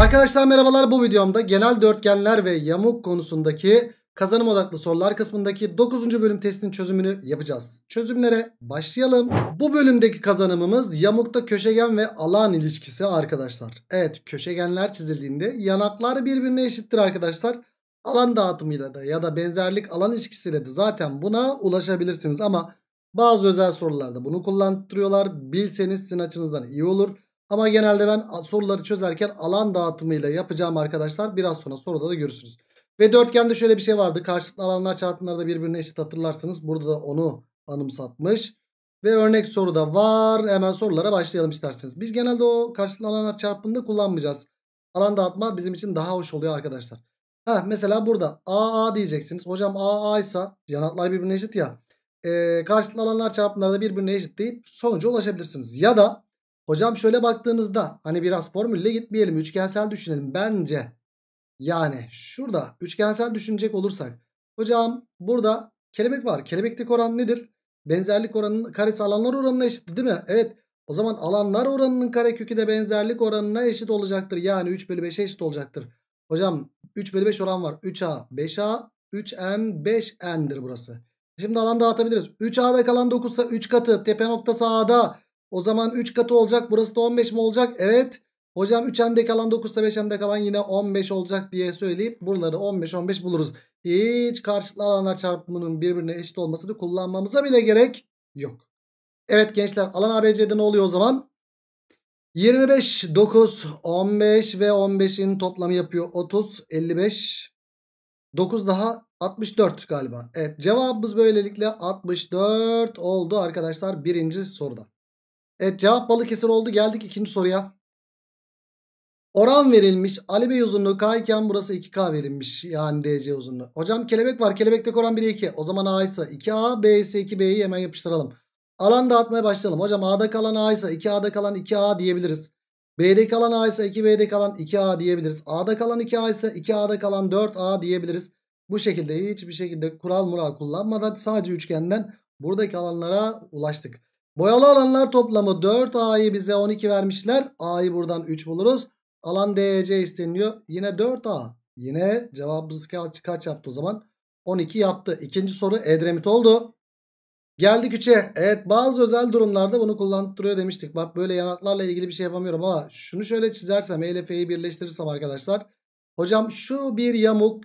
Arkadaşlar merhabalar bu videomda genel dörtgenler ve yamuk konusundaki kazanım odaklı sorular kısmındaki 9. bölüm testinin çözümünü yapacağız. Çözümlere başlayalım. Bu bölümdeki kazanımımız yamukta köşegen ve alan ilişkisi arkadaşlar. Evet köşegenler çizildiğinde yanaklar birbirine eşittir arkadaşlar. Alan dağıtımıyla da ya da benzerlik alan ilişkisiyle de zaten buna ulaşabilirsiniz ama bazı özel sorularda bunu kullandırıyorlar. Bilseniz sizin açınızdan iyi olur. Ama genelde ben soruları çözerken alan dağıtımıyla yapacağım arkadaşlar. Biraz sonra soruda da görürsünüz. Ve dörtgende şöyle bir şey vardı. Karşılıklı alanlar çarpımları da birbirine eşit hatırlarsanız. Burada da onu anımsatmış. Ve örnek soru da var. Hemen sorulara başlayalım isterseniz. Biz genelde o karşılıklı alanlar çarpımını kullanmayacağız. Alan dağıtma bizim için daha hoş oluyor arkadaşlar. Ha, mesela burada AA diyeceksiniz. Hocam AA ise yanaklar birbirine eşit ya. E, karşılıklı alanlar çarpımları da birbirine eşit deyip sonuca ulaşabilirsiniz. Ya da Hocam şöyle baktığınızda hani biraz formülle gitmeyelim. Üçgensel düşünelim. Bence yani şurada üçgensel düşünecek olursak. Hocam burada kelebek var. Kelebeklik oran nedir? Benzerlik oranının karesi alanlar oranına eşit değil mi? Evet. O zaman alanlar oranının karekökü de benzerlik oranına eşit olacaktır. Yani 3 bölü 5'e eşit olacaktır. Hocam 3 bölü 5 oran var. 3A, 5A, 3N, 5N'dir burası. Şimdi alan dağıtabiliriz. 3A'da kalan 9 ise 3 katı tepe noktası A'da o zaman 3 katı olacak. Burası da 15 mi olacak? Evet. Hocam 3 ende kalan 9 ise 5 ende kalan yine 15 olacak diye söyleyip buraları 15-15 buluruz. Hiç karşılıklı alanlar çarpımının birbirine eşit olmasını kullanmamıza bile gerek yok. Evet gençler alan ABC'de ne oluyor o zaman? 25, 9, 15 ve 15'in toplamı yapıyor 30, 55. 9 daha 64 galiba. Evet cevabımız böylelikle 64 oldu arkadaşlar birinci soruda. Evet cevap Balıkesir oldu. Geldik ikinci soruya. Oran verilmiş. Ali Bey uzunluğu K iken burası 2K verilmiş. Yani DC uzunluğu. Hocam kelebek var. Kelebekte oran 1'e 2. O zaman A ise 2A. B ise 2B'yi hemen yapıştıralım. Alan dağıtmaya başlayalım. Hocam A'da kalan A ise 2A'da kalan 2A diyebiliriz. B'de kalan A ise 2B'de kalan 2A diyebiliriz. A'da kalan 2A ise 2A'da kalan 4A diyebiliriz. Bu şekilde hiçbir şekilde kural mural kullanmadan sadece üçgenden buradaki alanlara ulaştık. Boyalı alanlar toplamı 4A'yı bize 12 vermişler. A'yı buradan 3 buluruz. Alan DC isteniyor, Yine 4A. Yine cevabımız kaç, kaç yaptı o zaman? 12 yaptı. İkinci soru Edremit oldu. Geldik 3'e. Evet bazı özel durumlarda bunu kullandırıyor demiştik. Bak böyle yanaklarla ilgili bir şey yapamıyorum ama şunu şöyle çizersem E ile F'yi birleştirirsem arkadaşlar. Hocam şu bir yamuk.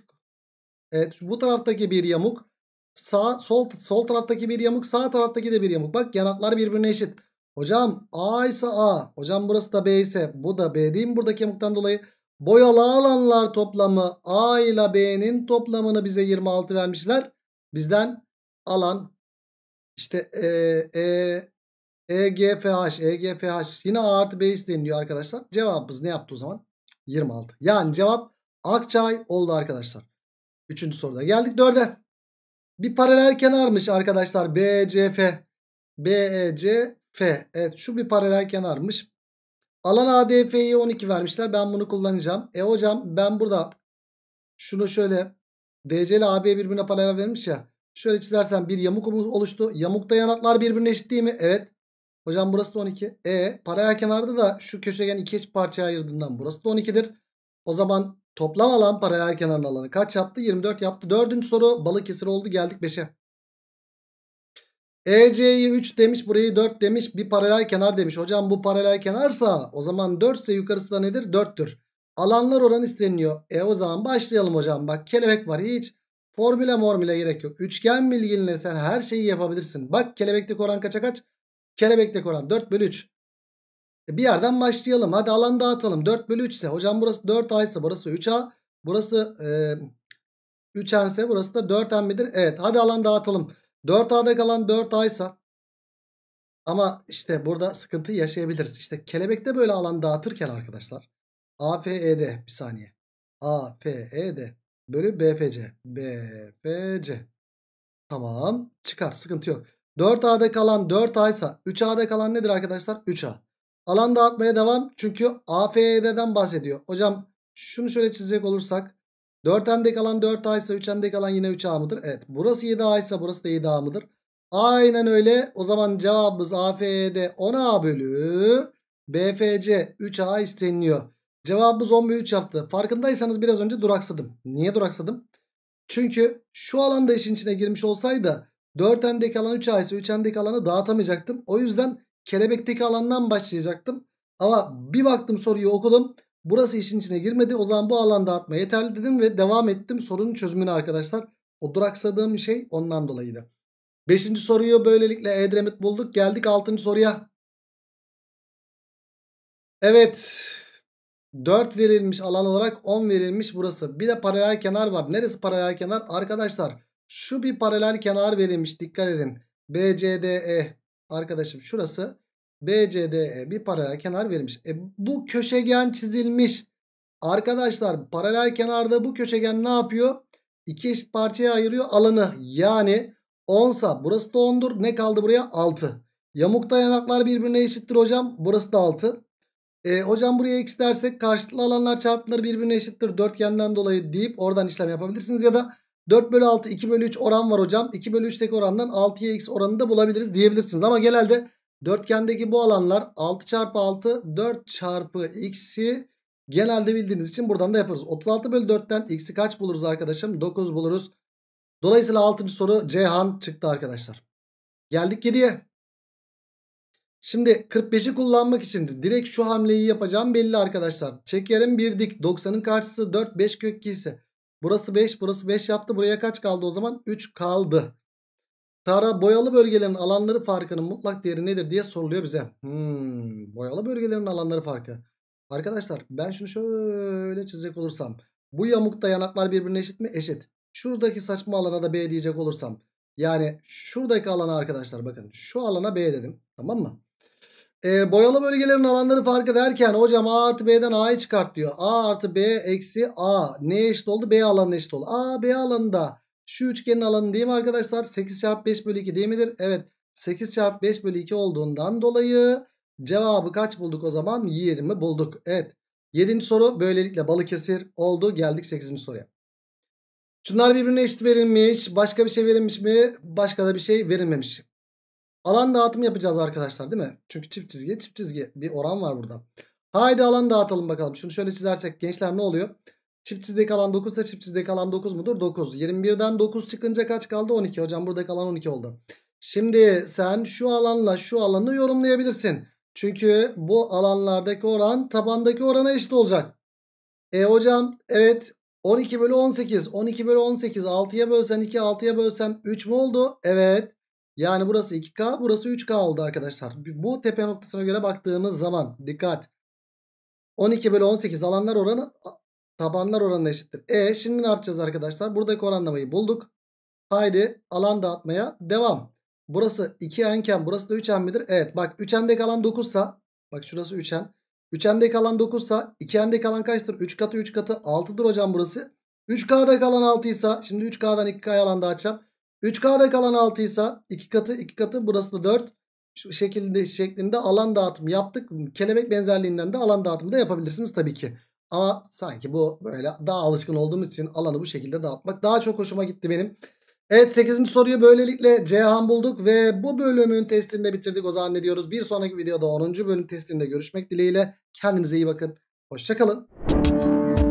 Evet bu taraftaki bir yamuk. Sağ, sol, sol taraftaki bir yamuk sağ taraftaki de bir yamuk. Bak yanaklar birbirine eşit. Hocam A ise A. Hocam burası da B ise bu da B değil mi buradaki yamuktan dolayı? Boyalı alanlar toplamı A ile B'nin toplamını bize 26 vermişler. Bizden alan işte E, E, EGFH, EGFH yine A artı B isteniyor arkadaşlar. Cevabımız ne yaptı o zaman? 26. Yani cevap Akçay oldu arkadaşlar. Üçüncü soruda geldik dörde. Bir paralel kenarmış arkadaşlar. BCF. BCF, e, Evet şu bir paralel kenarmış. Alan ADF'ye 12 vermişler. Ben bunu kullanacağım. E hocam ben burada şunu şöyle DC ile AB birbirine paralel vermiş ya. Şöyle çizersen bir yamuk oluştu. Yamukta yanaklar birbirine eşit değil mi? Evet. Hocam burası da 12. E paralel kenarda da şu köşegen iki parçaya ayırdığından burası da 12'dir. O zaman Toplam alan paralel kenarın alanı kaç yaptı? 24 yaptı. Dördüncü soru Balıkesir oldu geldik 5'e. EC'yi 3 demiş burayı 4 demiş bir paralel kenar demiş. Hocam bu paralel kenarsa o zaman 4 ise yukarısı da nedir? 4'tür. Alanlar oranı isteniyor, E o zaman başlayalım hocam. Bak kelebek var hiç. Formüle mormüle gerek yok. Üçgen bilginle sen her şeyi yapabilirsin. Bak kelebekte oran kaça kaç? Kelebekte oran 4 bölü 3. E, bir yerden başlayalım. Hadi alan dağıtalım. 4 bölü 3 ise. Hocam burası 4A ise burası 3A. Burası e, 3N ise burası da 4N midir? Evet. Hadi alan dağıtalım. 4A'da kalan 4A ise. Ama işte burada sıkıntı yaşayabiliriz. İşte kelebekte böyle alan dağıtırken arkadaşlar. A E D bir saniye. A E D bölü B B C. BFC. C. Tamam. Çıkar. Sıkıntı yok. 4A'da kalan 4A ise 3A'da kalan nedir arkadaşlar? 3A. Alan dağıtmaya devam. Çünkü AFED'den bahsediyor. Hocam şunu şöyle çizecek olursak. 4 endek alan 4A ise 3 endek alan yine 3A mıdır? Evet. Burası 7A ise burası da 7A mıdır? Aynen öyle. O zaman cevabımız AFED 10A bölü BFC 3A isteniliyor. Cevabımız 10 bölü 3 yaptı. Farkındaysanız biraz önce duraksadım. Niye duraksadım? Çünkü şu alanda işin içine girmiş olsaydı 4 endek alan 3A ise 3 endek alanı dağıtamayacaktım. O yüzden kelebekteki alandan başlayacaktım. Ama bir baktım soruyu okudum. Burası işin içine girmedi. O zaman bu alanda atma yeterli dedim ve devam ettim sorunun çözümünü arkadaşlar. O duraksadığım şey ondan dolayıydı. Beşinci soruyu böylelikle Edremit bulduk. Geldik altıncı soruya. Evet. 4 verilmiş alan olarak 10 verilmiş burası. Bir de paralel kenar var. Neresi paralel kenar? Arkadaşlar şu bir paralel kenar verilmiş. Dikkat edin. BCDE Arkadaşım şurası BCDE bir paralel kenar verilmiş. E, bu köşegen çizilmiş. Arkadaşlar paralel kenarda bu köşegen ne yapıyor? İki eşit parçaya ayırıyor alanı. Yani 10'sa burası da 10'dur. Ne kaldı buraya? 6. Yamukta yanaklar birbirine eşittir hocam. Burası da 6. E, hocam buraya x dersek karşılıklı alanlar çarpımları birbirine eşittir. Dörtgenden dolayı deyip oradan işlem yapabilirsiniz. Ya da 4 bölü 6 2 bölü 3 oran var hocam. 2 bölü 3'teki orandan 6'ya x oranını da bulabiliriz diyebilirsiniz. Ama genelde dörtgendeki bu alanlar 6 çarpı 6 4 çarpı x'i genelde bildiğiniz için buradan da yaparız. 36 bölü 4'ten x'i kaç buluruz arkadaşım? 9 buluruz. Dolayısıyla 6. soru Ceyhan çıktı arkadaşlar. Geldik 7'ye. Şimdi 45'i kullanmak için direkt şu hamleyi yapacağım belli arkadaşlar. Çekerim bir dik 90'ın karşısı 4 5 kök ise Burası 5 burası 5 yaptı. Buraya kaç kaldı o zaman? 3 kaldı. Tara boyalı bölgelerin alanları farkının mutlak değeri nedir diye soruluyor bize. Hmm, boyalı bölgelerin alanları farkı. Arkadaşlar ben şunu şöyle çizecek olursam. Bu yamukta yanaklar birbirine eşit mi? Eşit. Şuradaki saçma alana da B diyecek olursam. Yani şuradaki alana arkadaşlar bakın. Şu alana B dedim. Tamam mı? E, ee, boyalı bölgelerin alanları farkı derken hocam A artı B'den A'yı çıkart diyor. A artı B eksi A ne eşit oldu? B alanına eşit oldu. A B alanında şu üçgenin alanı değil mi arkadaşlar? 8 çarpı 5 bölü 2 değil midir? Evet 8 çarpı 5 bölü 2 olduğundan dolayı cevabı kaç bulduk o zaman? 20 bulduk. Evet 7. soru böylelikle Balıkesir oldu. Geldik 8. soruya. Şunlar birbirine eşit verilmiş. Başka bir şey verilmiş mi? Başka da bir şey verilmemiş. Alan dağıtımı yapacağız arkadaşlar değil mi? Çünkü çift çizgi çift çizgi bir oran var burada. Haydi alan dağıtalım bakalım. Şunu şöyle çizersek gençler ne oluyor? Çift çizgide kalan 9 ise çift çizgide kalan 9 mudur? 9. 21'den 9 çıkınca kaç kaldı? 12. Hocam burada kalan 12 oldu. Şimdi sen şu alanla şu alanı yorumlayabilirsin. Çünkü bu alanlardaki oran tabandaki orana eşit olacak. E hocam evet 12 bölü 18. 12 bölü 18 6'ya bölsen 2 6'ya bölsen 3 mü oldu? Evet. Yani burası 2K burası 3K oldu arkadaşlar. Bu tepe noktasına göre baktığımız zaman dikkat. 12 bölü 18 alanlar oranı tabanlar oranına eşittir. E şimdi ne yapacağız arkadaşlar? Buradaki oranlamayı bulduk. Haydi alan dağıtmaya devam. Burası 2n'ken burası da 3n midir? Evet bak 3n'deki alan 9 sa bak şurası 3n. 3n'deki alan 9 sa 2n'deki alan kaçtır? 3 katı 3 katı 6'dır hocam burası. 3K'da alan 6 ise şimdi 3K'dan 2K'ya alan dağıtacağım. 3K'da kalan 6 ise 2 katı 2 katı burası da 4. Şu şekilde şeklinde alan dağıtımı yaptık. Kelebek benzerliğinden de alan dağıtımı da yapabilirsiniz tabii ki. Ama sanki bu böyle daha alışkın olduğumuz için alanı bu şekilde dağıtmak daha çok hoşuma gitti benim. Evet 8. soruyu böylelikle Ceyhan bulduk ve bu bölümün testinde bitirdik o zaman diyoruz. Bir sonraki videoda 10. bölüm testinde görüşmek dileğiyle. Kendinize iyi bakın. Hoşçakalın.